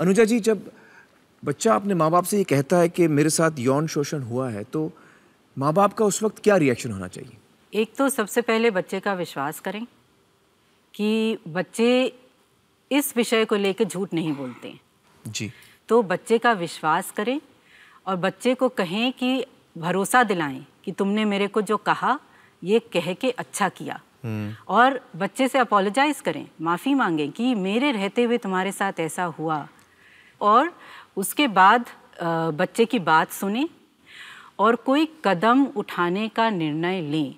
अनुजा जी जब बच्चा अपने माँ बाप से ये कहता है कि मेरे साथ यौन शोषण हुआ है तो माँ बाप का उस वक्त क्या रिएक्शन होना चाहिए एक तो सबसे पहले बच्चे का विश्वास करें कि बच्चे इस विषय को लेकर झूठ नहीं बोलते जी तो बच्चे का विश्वास करें और बच्चे को कहें कि भरोसा दिलाएं कि तुमने मेरे को जो कहा ये कह के अच्छा किया हम्म। और बच्चे से अपोलोजाइज करें माफ़ी मांगें कि मेरे रहते हुए तुम्हारे साथ ऐसा हुआ और उसके बाद बच्चे की बात सुने और कोई कदम उठाने का निर्णय लें